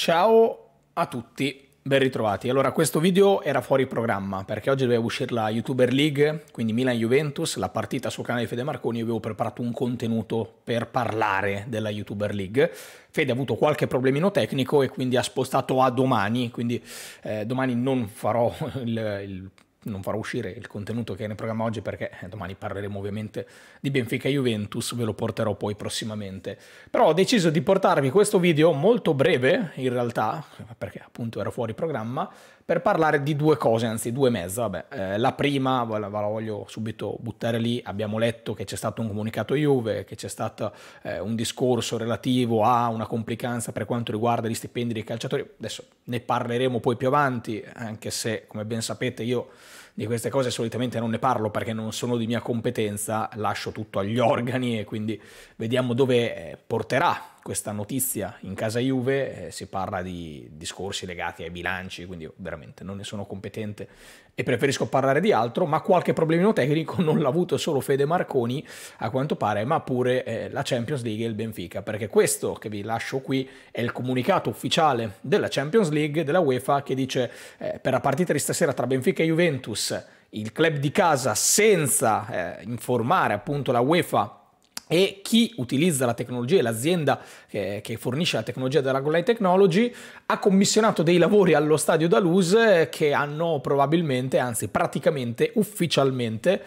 Ciao a tutti, ben ritrovati. Allora, questo video era fuori programma perché oggi doveva uscire la YouTuber League, quindi Milan-Juventus, la partita sul canale Fede Marconi. Io avevo preparato un contenuto per parlare della YouTuber League. Fede ha avuto qualche problemino tecnico e quindi ha spostato a domani, quindi eh, domani non farò il, il non farò uscire il contenuto che è nel programma oggi perché eh, domani parleremo ovviamente di Benfica Juventus, ve lo porterò poi prossimamente. Però ho deciso di portarvi questo video molto breve in realtà, perché appunto era fuori programma, per parlare di due cose, anzi due e mezza. Vabbè. Eh, la prima, ve la, voglio subito buttare lì, abbiamo letto che c'è stato un comunicato Juve, che c'è stato eh, un discorso relativo a una complicanza per quanto riguarda gli stipendi dei calciatori, adesso ne parleremo poi più avanti, anche se come ben sapete io di queste cose solitamente non ne parlo perché non sono di mia competenza, lascio tutto agli organi e quindi vediamo dove eh, porterà questa notizia in casa Juve eh, si parla di discorsi legati ai bilanci, quindi io veramente non ne sono competente e preferisco parlare di altro, ma qualche problemino tecnico non l'ha avuto solo Fede Marconi a quanto pare, ma pure eh, la Champions League e il Benfica, perché questo che vi lascio qui è il comunicato ufficiale della Champions League della UEFA che dice eh, per la partita di stasera tra Benfica e Juventus il club di casa senza eh, informare appunto la UEFA e chi utilizza la tecnologia, e l'azienda eh, che fornisce la tecnologia della Golai Technology, ha commissionato dei lavori allo stadio Daluz eh, che hanno probabilmente, anzi praticamente ufficialmente,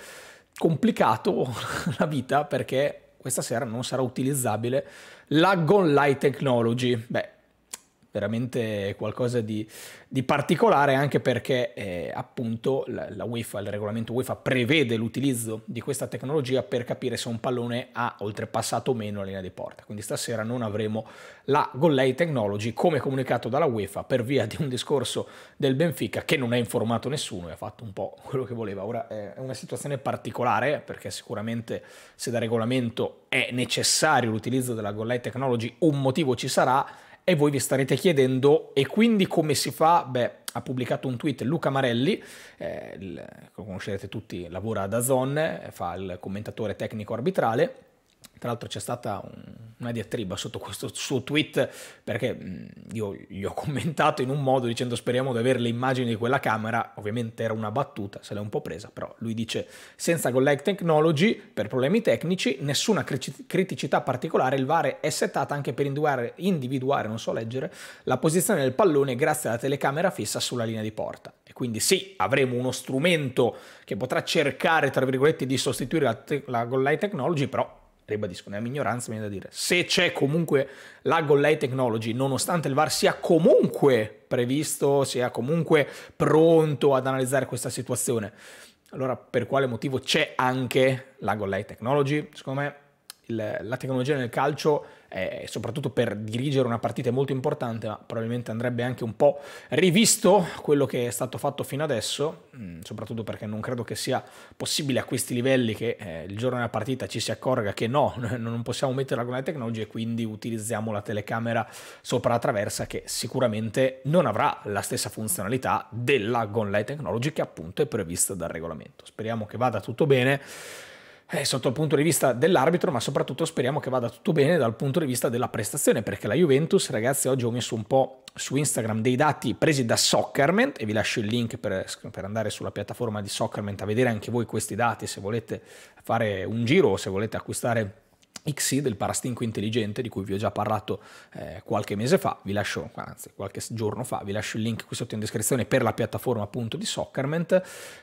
complicato la vita perché questa sera non sarà utilizzabile la Golai Technology. Beh, veramente qualcosa di, di, particolare anche perché eh, appunto la, la, UEFA, il regolamento UEFA prevede l'utilizzo di questa tecnologia per capire se un pallone ha oltrepassato o meno la linea di porta. Quindi stasera non avremo la Golley Technology come comunicato dalla UEFA per via di un discorso del Benfica che non ha informato nessuno e ha fatto un po' quello che voleva. Ora eh, è una situazione particolare perché sicuramente se da regolamento è necessario l'utilizzo della Golley Technology un motivo ci sarà e voi vi starete chiedendo, e quindi come si fa? Beh, ha pubblicato un tweet Luca Marelli, eh, lo conoscerete tutti, lavora ad Azon, eh, fa il commentatore tecnico arbitrale, tra l'altro c'è stata un, una diatriba sotto questo suo tweet perché mm, io gli ho commentato in un modo dicendo speriamo di avere le immagini di quella camera, ovviamente era una battuta, se l'è un po' presa, però lui dice senza Gold Lag Technology per problemi tecnici, nessuna criticità particolare, il VAR è settata anche per individuare, individuare, non so leggere, la posizione del pallone grazie alla telecamera fissa sulla linea di porta. E quindi sì, avremo uno strumento che potrà cercare, tra virgolette, di sostituire la, la Gold Technology, però ribadisco, nella mia ignoranza viene da dire, se c'è comunque la goal line technology, nonostante il VAR sia comunque previsto, sia comunque pronto ad analizzare questa situazione, allora per quale motivo c'è anche la goal line technology? Secondo me la tecnologia nel calcio, eh, soprattutto per dirigere una partita, è molto importante, ma probabilmente andrebbe anche un po' rivisto quello che è stato fatto fino adesso, mm, soprattutto perché non credo che sia possibile a questi livelli che eh, il giorno della partita ci si accorga che no, non possiamo mettere la tecnologia e quindi utilizziamo la telecamera sopra la traversa che sicuramente non avrà la stessa funzionalità della Gone Technology che appunto è prevista dal regolamento. Speriamo che vada tutto bene eh, sotto il punto di vista dell'arbitro, ma soprattutto speriamo che vada tutto bene dal punto di vista della prestazione, perché la Juventus, ragazzi, oggi ho messo un po' su Instagram dei dati presi da Soccerment e vi lascio il link per, per andare sulla piattaforma di Soccerment a vedere anche voi questi dati se volete fare un giro o se volete acquistare XI del parastinco intelligente di cui vi ho già parlato eh, qualche mese fa, vi lascio, anzi qualche giorno fa, vi lascio il link qui sotto in descrizione per la piattaforma appunto di Soccerment.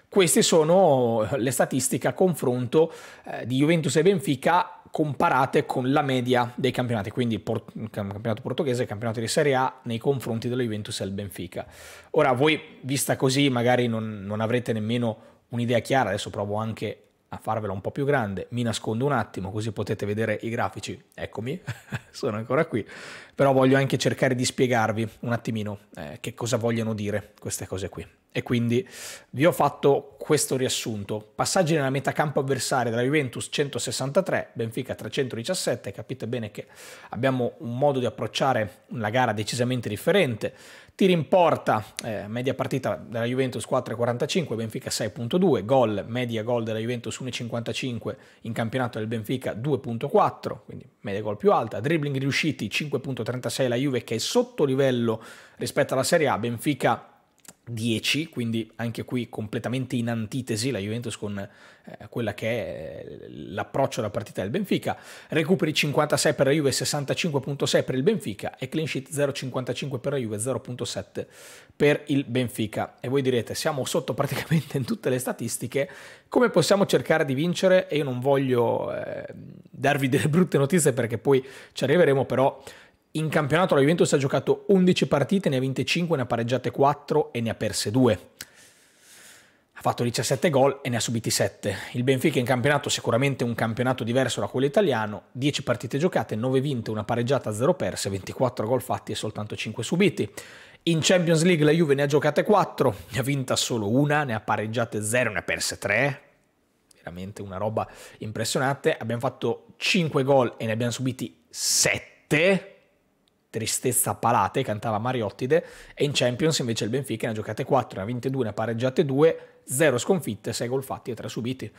Queste sono eh, le statistiche a confronto eh, di Juventus e Benfica comparate con la media dei campionati, quindi il por- campionato portoghese e il campionato di Serie A nei confronti della Juventus e del Benfica. Ora voi, vista così, magari non, non avrete nemmeno un'idea chiara, adesso provo anche a farvelo un po' più grande, mi nascondo un attimo così potete vedere i grafici, eccomi, sono ancora qui, però voglio anche cercare di spiegarvi un attimino eh, che cosa vogliono dire queste cose qui. E quindi vi ho fatto questo riassunto. Passaggi nella metà campo avversaria della Juventus 163, Benfica 317, capite bene che abbiamo un modo di approcciare la gara decisamente differente. Tiri in porta, eh, media partita della Juventus 4,45, Benfica 6,2, gol, media gol della Juventus 1,55, in campionato del Benfica 2,4, quindi media gol più alta, dribbling riusciti 5,36 la Juve che è sotto livello rispetto alla Serie A, Benfica 10, quindi anche qui completamente in antitesi la Juventus con eh, quella che è eh, l'approccio alla partita del Benfica, recuperi 56 per la Juve, 65.6 per il Benfica e clean sheet 0.55 per la Juve, 0.7 per il Benfica. E voi direte siamo sotto praticamente in tutte le statistiche, come possiamo cercare di vincere? E io non voglio eh, darvi delle brutte notizie perché poi ci arriveremo, però in campionato la Juventus ha giocato 11 partite, ne ha vinte 5, ne ha pareggiate 4 e ne ha perse 2. Ha fatto 17 gol e ne ha subiti 7. Il Benfica in campionato sicuramente un campionato diverso da quello italiano, 10 partite giocate, 9 vinte, una pareggiata, 0 perse, 24 gol fatti e soltanto 5 subiti. In Champions League la Juve ne ha giocate 4, ne ha vinta solo una, ne ha pareggiate 0, ne ha perse 3. Veramente una roba impressionante. Abbiamo fatto 5 gol e ne abbiamo subiti 7 tristezza palate, cantava Mariottide, e in Champions invece il Benfica ne ha giocate 4, ne ha vinte 2, ne ha pareggiate 2, 0 sconfitte, 6 gol fatti e 3 subiti.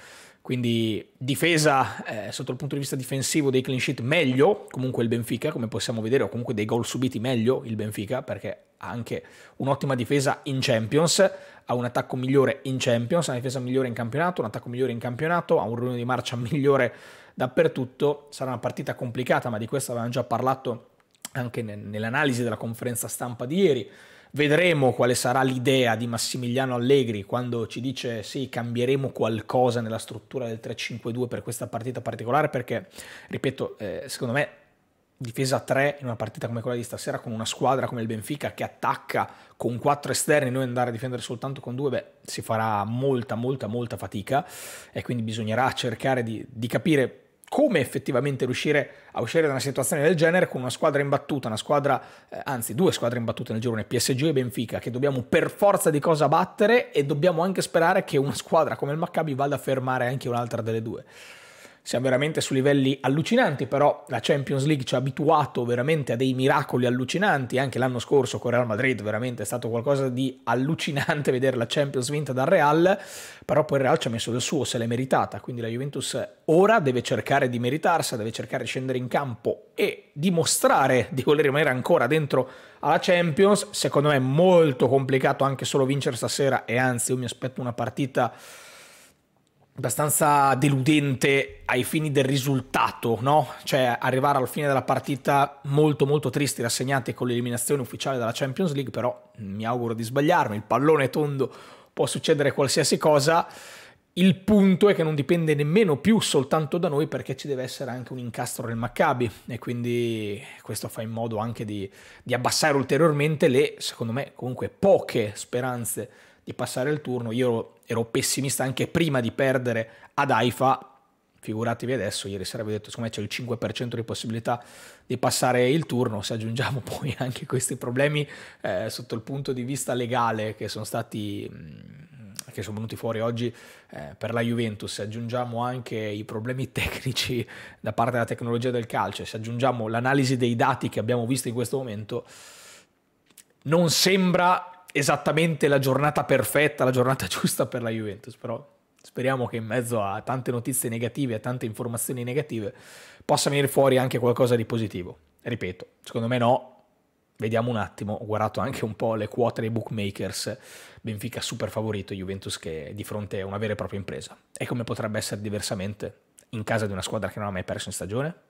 Quindi difesa eh, sotto il punto di vista difensivo dei clean sheet meglio, comunque il Benfica, come possiamo vedere, o comunque dei gol subiti meglio il Benfica, perché ha anche un'ottima difesa in Champions, ha un attacco migliore in Champions, ha una difesa migliore in campionato, un attacco migliore in campionato, ha un ruolo di marcia migliore dappertutto. Sarà una partita complicata, ma di questo avevamo già parlato anche nell'analisi della conferenza stampa di ieri. Vedremo quale sarà l'idea di Massimiliano Allegri quando ci dice sì, cambieremo qualcosa nella struttura del 3-5-2 per questa partita particolare perché, ripeto, eh, secondo me difesa 3 in una partita come quella di stasera con una squadra come il Benfica che attacca con 4 esterni, e noi andare a difendere soltanto con 2, beh, si farà molta, molta, molta fatica e quindi bisognerà cercare di, di capire come effettivamente riuscire a uscire da una situazione del genere con una squadra imbattuta, una squadra, eh, anzi due squadre imbattute nel girone, PSG e Benfica, che dobbiamo per forza di cosa battere e dobbiamo anche sperare che una squadra come il Maccabi vada a fermare anche un'altra delle due siamo veramente su livelli allucinanti, però la Champions League ci ha abituato veramente a dei miracoli allucinanti, anche l'anno scorso con Real Madrid veramente è stato qualcosa di allucinante vedere la Champions vinta dal Real, però poi il Real ci ha messo del suo, se l'è meritata, quindi la Juventus ora deve cercare di meritarsela, deve cercare di scendere in campo e dimostrare di voler rimanere ancora dentro alla Champions, secondo me è molto complicato anche solo vincere stasera e anzi io mi aspetto una partita abbastanza deludente ai fini del risultato, no? Cioè arrivare alla fine della partita molto molto tristi, rassegnati con l'eliminazione ufficiale dalla Champions League, però mi auguro di sbagliarmi, il pallone è tondo, può succedere qualsiasi cosa. Il punto è che non dipende nemmeno più soltanto da noi perché ci deve essere anche un incastro nel Maccabi e quindi questo fa in modo anche di, di abbassare ulteriormente le, secondo me, comunque poche speranze di passare il turno. Io ero pessimista anche prima di perdere ad Haifa, figuratevi adesso, ieri sera vi ho detto, siccome c'è il 5% di possibilità di passare il turno, se aggiungiamo poi anche questi problemi eh, sotto il punto di vista legale che sono stati... Mm, che sono venuti fuori oggi eh, per la Juventus, se aggiungiamo anche i problemi tecnici da parte della tecnologia del calcio, se aggiungiamo l'analisi dei dati che abbiamo visto in questo momento, non sembra esattamente la giornata perfetta, la giornata giusta per la Juventus, però speriamo che in mezzo a tante notizie negative, a tante informazioni negative, possa venire fuori anche qualcosa di positivo. Ripeto, secondo me no, vediamo un attimo, ho guardato anche un po' le quote dei bookmakers, Benfica super favorito, Juventus che è di fronte a una vera e propria impresa. E come potrebbe essere diversamente in casa di una squadra che non ha mai perso in stagione?